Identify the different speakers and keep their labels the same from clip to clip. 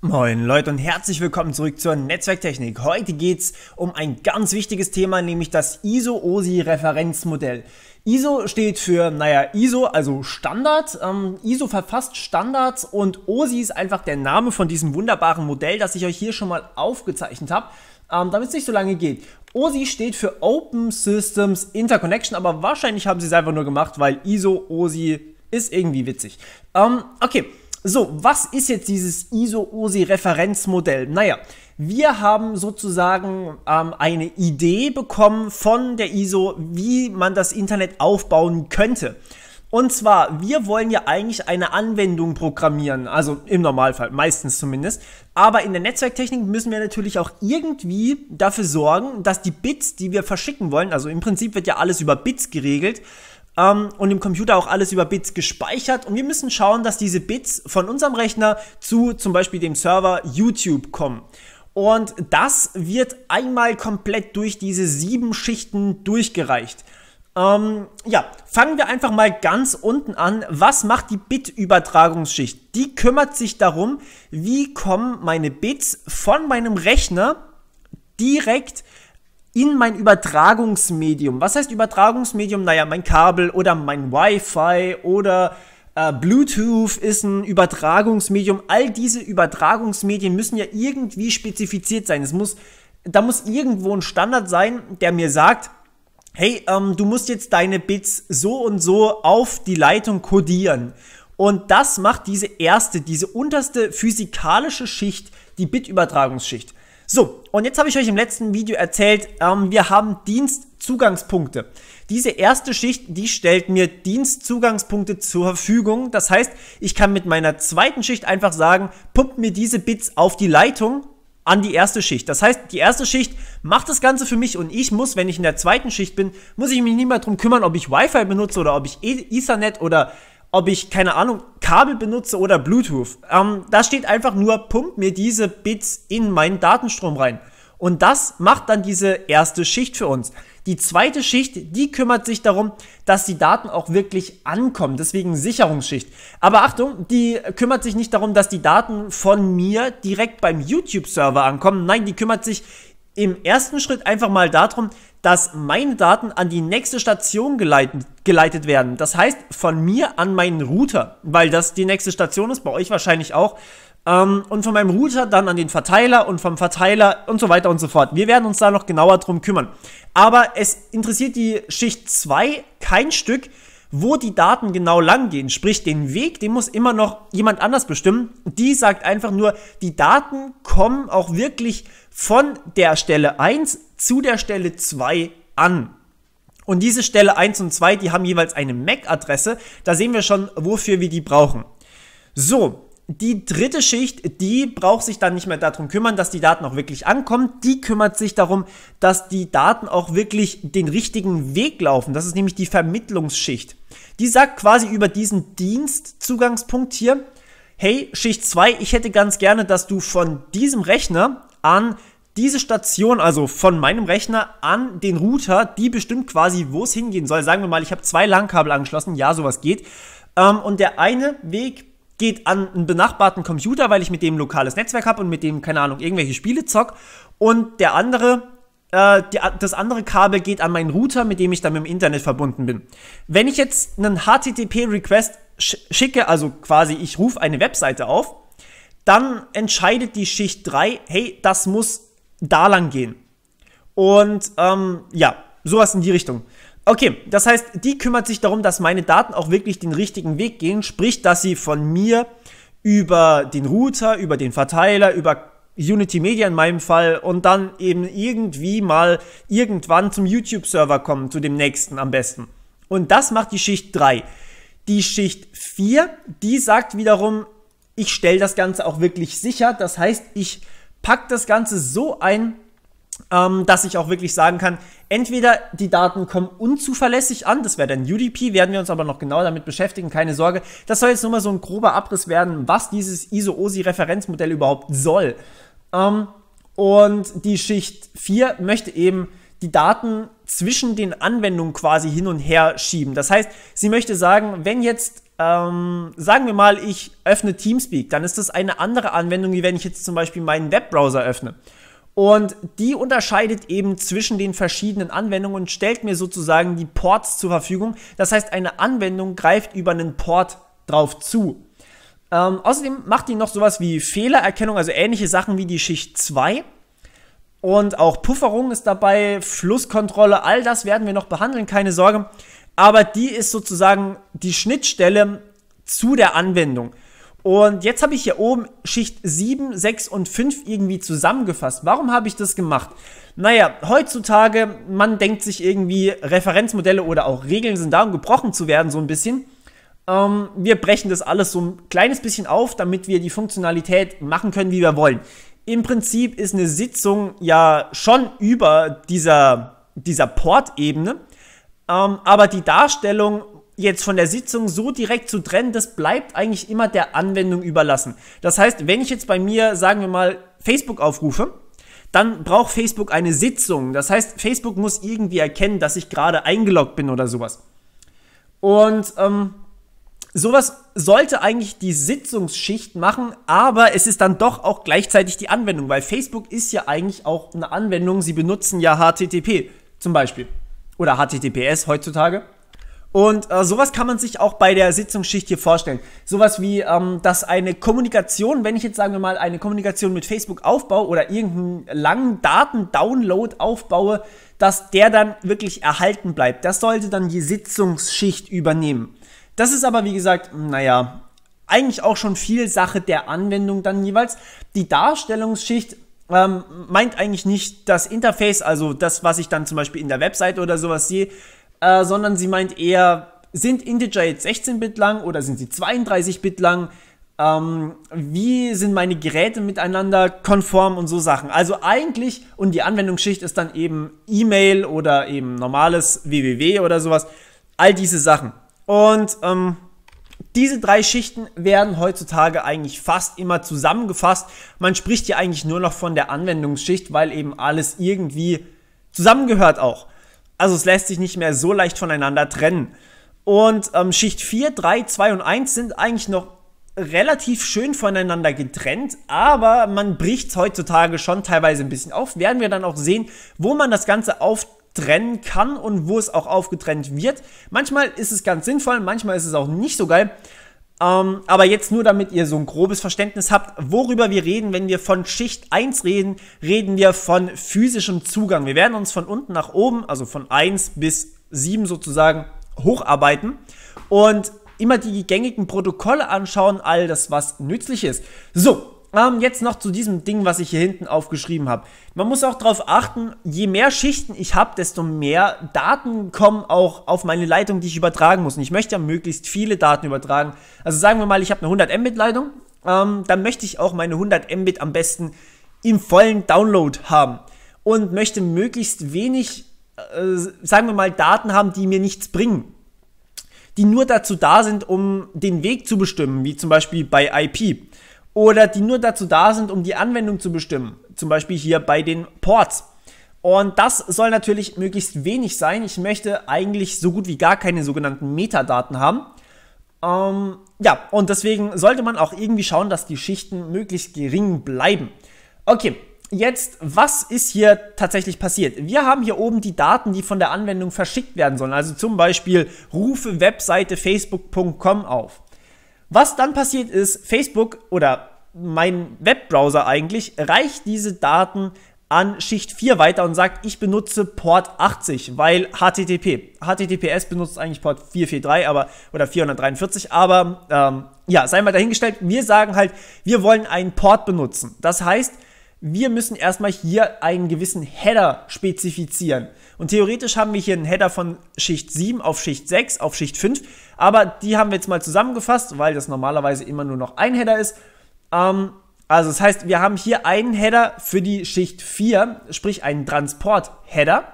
Speaker 1: Moin Leute und herzlich willkommen zurück zur Netzwerktechnik. Heute geht es um ein ganz wichtiges Thema, nämlich das ISO-OSI-Referenzmodell. ISO steht für, naja, ISO, also Standard. Ähm, ISO verfasst Standards und OSI ist einfach der Name von diesem wunderbaren Modell, das ich euch hier schon mal aufgezeichnet habe, ähm, damit es nicht so lange geht. OSI steht für Open Systems Interconnection, aber wahrscheinlich haben sie es einfach nur gemacht, weil ISO, OSI ist irgendwie witzig. Ähm, okay, so, was ist jetzt dieses ISO-OSI-Referenzmodell? Naja, wir haben sozusagen ähm, eine Idee bekommen von der ISO, wie man das Internet aufbauen könnte. Und zwar, wir wollen ja eigentlich eine Anwendung programmieren, also im Normalfall, meistens zumindest. Aber in der Netzwerktechnik müssen wir natürlich auch irgendwie dafür sorgen, dass die Bits, die wir verschicken wollen, also im Prinzip wird ja alles über Bits geregelt, ähm, und im Computer auch alles über Bits gespeichert. Und wir müssen schauen, dass diese Bits von unserem Rechner zu zum Beispiel dem Server YouTube kommen. Und das wird einmal komplett durch diese sieben Schichten durchgereicht. Ähm, ja, fangen wir einfach mal ganz unten an. Was macht die Bit-Übertragungsschicht? Die kümmert sich darum, wie kommen meine Bits von meinem Rechner direkt in mein Übertragungsmedium. Was heißt Übertragungsmedium? Naja, mein Kabel oder mein Wi-Fi oder äh, Bluetooth ist ein Übertragungsmedium. All diese Übertragungsmedien müssen ja irgendwie spezifiziert sein. Es muss, da muss irgendwo ein Standard sein, der mir sagt, hey, ähm, du musst jetzt deine Bits so und so auf die Leitung kodieren. Und das macht diese erste, diese unterste physikalische Schicht, die Bitübertragungsschicht. So, und jetzt habe ich euch im letzten Video erzählt, ähm, wir haben Dienstzugangspunkte. Diese erste Schicht, die stellt mir Dienstzugangspunkte zur Verfügung. Das heißt, ich kann mit meiner zweiten Schicht einfach sagen, pumpt mir diese Bits auf die Leitung an die erste Schicht. Das heißt, die erste Schicht macht das Ganze für mich und ich muss, wenn ich in der zweiten Schicht bin, muss ich mich nicht mehr drum kümmern, ob ich Wi-Fi benutze oder ob ich e-, Ethernet oder ob ich, keine Ahnung, Kabel benutze oder Bluetooth. Ähm, da steht einfach nur, pump mir diese Bits in meinen Datenstrom rein. Und das macht dann diese erste Schicht für uns. Die zweite Schicht, die kümmert sich darum, dass die Daten auch wirklich ankommen. Deswegen Sicherungsschicht. Aber Achtung, die kümmert sich nicht darum, dass die Daten von mir direkt beim YouTube-Server ankommen. Nein, die kümmert sich im ersten Schritt einfach mal darum, dass meine Daten an die nächste Station geleitet, geleitet werden. Das heißt, von mir an meinen Router, weil das die nächste Station ist, bei euch wahrscheinlich auch. Ähm, und von meinem Router dann an den Verteiler und vom Verteiler und so weiter und so fort. Wir werden uns da noch genauer drum kümmern. Aber es interessiert die Schicht 2 kein Stück, wo die Daten genau lang gehen. sprich den Weg, den muss immer noch jemand anders bestimmen. Die sagt einfach nur, die Daten kommen auch wirklich von der Stelle 1 zu der Stelle 2 an. Und diese Stelle 1 und 2, die haben jeweils eine MAC-Adresse. Da sehen wir schon, wofür wir die brauchen. So, die dritte Schicht, die braucht sich dann nicht mehr darum kümmern, dass die Daten auch wirklich ankommen. Die kümmert sich darum, dass die Daten auch wirklich den richtigen Weg laufen. Das ist nämlich die Vermittlungsschicht. Die sagt quasi über diesen Dienstzugangspunkt hier, hey, Schicht 2, ich hätte ganz gerne, dass du von diesem Rechner an diese Station, also von meinem Rechner an den Router, die bestimmt quasi, wo es hingehen soll. Sagen wir mal, ich habe zwei Langkabel angeschlossen, ja, sowas geht. Ähm, und der eine Weg geht an einen benachbarten Computer, weil ich mit dem lokales Netzwerk habe und mit dem, keine Ahnung, irgendwelche Spiele zock. Und der andere äh, die, das andere Kabel geht an meinen Router, mit dem ich dann mit dem Internet verbunden bin. Wenn ich jetzt einen HTTP-Request schicke, also quasi ich rufe eine Webseite auf, dann entscheidet die Schicht 3, hey, das muss da lang gehen. Und ähm, ja, sowas in die Richtung. Okay, das heißt, die kümmert sich darum, dass meine Daten auch wirklich den richtigen Weg gehen, sprich, dass sie von mir über den Router, über den Verteiler, über Unity Media in meinem Fall und dann eben irgendwie mal irgendwann zum YouTube-Server kommen, zu dem nächsten am besten. Und das macht die Schicht 3. Die Schicht 4, die sagt wiederum, ich stelle das Ganze auch wirklich sicher. Das heißt, ich packe das Ganze so ein, ähm, dass ich auch wirklich sagen kann, entweder die Daten kommen unzuverlässig an, das wäre dann UDP, werden wir uns aber noch genau damit beschäftigen, keine Sorge. Das soll jetzt nur mal so ein grober Abriss werden, was dieses ISO-OSI-Referenzmodell überhaupt soll. Ähm, und die Schicht 4 möchte eben die Daten zwischen den Anwendungen quasi hin und her schieben. Das heißt, sie möchte sagen, wenn jetzt, ähm, sagen wir mal, ich öffne Teamspeak, dann ist das eine andere Anwendung, wie wenn ich jetzt zum Beispiel meinen Webbrowser öffne. Und die unterscheidet eben zwischen den verschiedenen Anwendungen und stellt mir sozusagen die Ports zur Verfügung. Das heißt, eine Anwendung greift über einen Port drauf zu. Ähm, außerdem macht die noch sowas wie Fehlererkennung, also ähnliche Sachen wie die Schicht 2. Und auch Pufferung ist dabei, Flusskontrolle, all das werden wir noch behandeln, keine Sorge. Aber die ist sozusagen die Schnittstelle zu der Anwendung. Und jetzt habe ich hier oben Schicht 7, 6 und 5 irgendwie zusammengefasst. Warum habe ich das gemacht? Naja, heutzutage, man denkt sich irgendwie, Referenzmodelle oder auch Regeln sind da, um gebrochen zu werden, so ein bisschen. Ähm, wir brechen das alles so ein kleines bisschen auf, damit wir die Funktionalität machen können, wie wir wollen. Im Prinzip ist eine Sitzung ja schon über dieser, dieser Port-Ebene, ähm, aber die Darstellung jetzt von der Sitzung so direkt zu trennen, das bleibt eigentlich immer der Anwendung überlassen. Das heißt, wenn ich jetzt bei mir, sagen wir mal, Facebook aufrufe, dann braucht Facebook eine Sitzung. Das heißt, Facebook muss irgendwie erkennen, dass ich gerade eingeloggt bin oder sowas. Und ähm, sowas sollte eigentlich die Sitzungsschicht machen, aber es ist dann doch auch gleichzeitig die Anwendung, weil Facebook ist ja eigentlich auch eine Anwendung. Sie benutzen ja HTTP zum Beispiel oder HTTPS heutzutage. Und äh, sowas kann man sich auch bei der Sitzungsschicht hier vorstellen. Sowas wie, ähm, dass eine Kommunikation, wenn ich jetzt sagen wir mal eine Kommunikation mit Facebook aufbaue oder irgendeinen langen Datendownload aufbaue, dass der dann wirklich erhalten bleibt. Das sollte dann die Sitzungsschicht übernehmen. Das ist aber, wie gesagt, naja, eigentlich auch schon viel Sache der Anwendung dann jeweils. Die Darstellungsschicht ähm, meint eigentlich nicht das Interface, also das, was ich dann zum Beispiel in der Website oder sowas sehe, äh, sondern sie meint eher, sind Integer jetzt 16-Bit lang oder sind sie 32-Bit lang? Ähm, wie sind meine Geräte miteinander konform und so Sachen? Also eigentlich, und die Anwendungsschicht ist dann eben E-Mail oder eben normales www oder sowas, all diese Sachen. Und ähm, diese drei Schichten werden heutzutage eigentlich fast immer zusammengefasst. Man spricht ja eigentlich nur noch von der Anwendungsschicht, weil eben alles irgendwie zusammengehört auch. Also es lässt sich nicht mehr so leicht voneinander trennen. Und ähm, Schicht 4, 3, 2 und 1 sind eigentlich noch relativ schön voneinander getrennt, aber man bricht es heutzutage schon teilweise ein bisschen auf. Werden wir dann auch sehen, wo man das Ganze auf trennen kann und wo es auch aufgetrennt wird. Manchmal ist es ganz sinnvoll, manchmal ist es auch nicht so geil. Ähm, aber jetzt nur, damit ihr so ein grobes Verständnis habt, worüber wir reden. Wenn wir von Schicht 1 reden, reden wir von physischem Zugang. Wir werden uns von unten nach oben, also von 1 bis 7 sozusagen, hocharbeiten und immer die gängigen Protokolle anschauen, all das, was nützlich ist. So, ähm, jetzt noch zu diesem Ding, was ich hier hinten aufgeschrieben habe. Man muss auch darauf achten, je mehr Schichten ich habe, desto mehr Daten kommen auch auf meine Leitung, die ich übertragen muss. Und ich möchte ja möglichst viele Daten übertragen. Also sagen wir mal, ich habe eine 100 Mbit-Leitung, ähm, dann möchte ich auch meine 100 Mbit am besten im vollen Download haben und möchte möglichst wenig, äh, sagen wir mal, Daten haben, die mir nichts bringen die nur dazu da sind, um den Weg zu bestimmen, wie zum Beispiel bei IP oder die nur dazu da sind, um die Anwendung zu bestimmen. Zum Beispiel hier bei den Ports. Und das soll natürlich möglichst wenig sein. Ich möchte eigentlich so gut wie gar keine sogenannten Metadaten haben. Ähm, ja, und deswegen sollte man auch irgendwie schauen, dass die Schichten möglichst gering bleiben. Okay, jetzt, was ist hier tatsächlich passiert? Wir haben hier oben die Daten, die von der Anwendung verschickt werden sollen. Also zum Beispiel rufe Webseite facebook.com auf. Was dann passiert ist, Facebook oder mein Webbrowser eigentlich reicht diese Daten an Schicht 4 weiter und sagt, ich benutze Port 80, weil HTTP. HTTPS benutzt eigentlich Port 443 aber, oder 443, aber ähm, ja, sei mal dahingestellt, wir sagen halt, wir wollen einen Port benutzen. Das heißt, wir müssen erstmal hier einen gewissen Header spezifizieren. Und theoretisch haben wir hier einen Header von Schicht 7 auf Schicht 6 auf Schicht 5, aber die haben wir jetzt mal zusammengefasst, weil das normalerweise immer nur noch ein Header ist. Ähm, also das heißt, wir haben hier einen Header für die Schicht 4, sprich einen Transport-Header.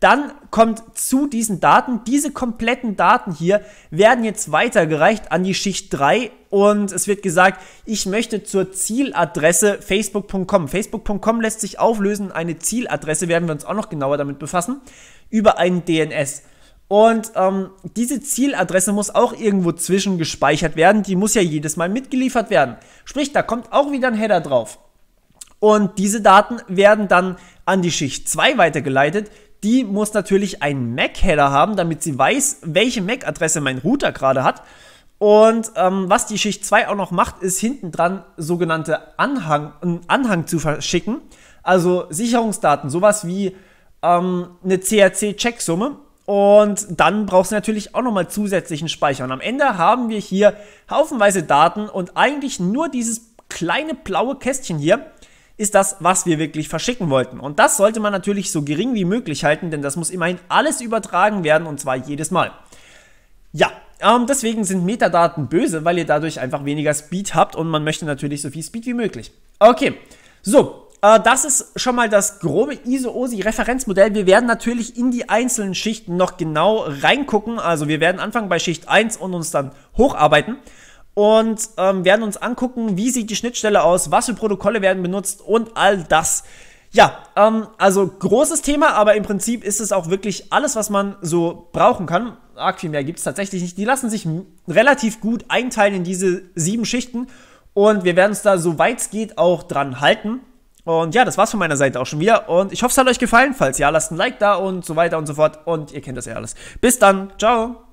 Speaker 1: Dann kommt zu diesen Daten, diese kompletten Daten hier werden jetzt weitergereicht an die Schicht 3 und es wird gesagt, ich möchte zur Zieladresse facebook.com. Facebook.com lässt sich auflösen, eine Zieladresse werden wir uns auch noch genauer damit befassen, über einen DNS. Und ähm, diese Zieladresse muss auch irgendwo zwischen gespeichert werden, die muss ja jedes Mal mitgeliefert werden. Sprich, da kommt auch wieder ein Header drauf. Und diese Daten werden dann an die Schicht 2 weitergeleitet, die muss natürlich einen MAC-Header haben, damit sie weiß, welche MAC-Adresse mein Router gerade hat. Und ähm, was die Schicht 2 auch noch macht, ist hinten dran sogenannte Anhang, einen Anhang zu verschicken. Also Sicherungsdaten, sowas wie ähm, eine CRC-Checksumme. Und dann brauchst du natürlich auch nochmal zusätzlichen Speicher. Und am Ende haben wir hier haufenweise Daten und eigentlich nur dieses kleine blaue Kästchen hier ist das, was wir wirklich verschicken wollten. Und das sollte man natürlich so gering wie möglich halten, denn das muss immerhin alles übertragen werden und zwar jedes Mal. Ja, ähm, deswegen sind Metadaten böse, weil ihr dadurch einfach weniger Speed habt und man möchte natürlich so viel Speed wie möglich. Okay, so, äh, das ist schon mal das grobe ISO-OSI-Referenzmodell. Wir werden natürlich in die einzelnen Schichten noch genau reingucken. Also wir werden anfangen bei Schicht 1 und uns dann hocharbeiten und ähm, werden uns angucken, wie sieht die Schnittstelle aus, was für Protokolle werden benutzt und all das. Ja, ähm, also großes Thema, aber im Prinzip ist es auch wirklich alles, was man so brauchen kann. Arg viel mehr gibt es tatsächlich nicht. Die lassen sich relativ gut einteilen in diese sieben Schichten und wir werden uns da, soweit es geht, auch dran halten. Und ja, das war's von meiner Seite auch schon wieder. Und ich hoffe, es hat euch gefallen. Falls ja, lasst ein Like da und so weiter und so fort. Und ihr kennt das ja alles. Bis dann. Ciao.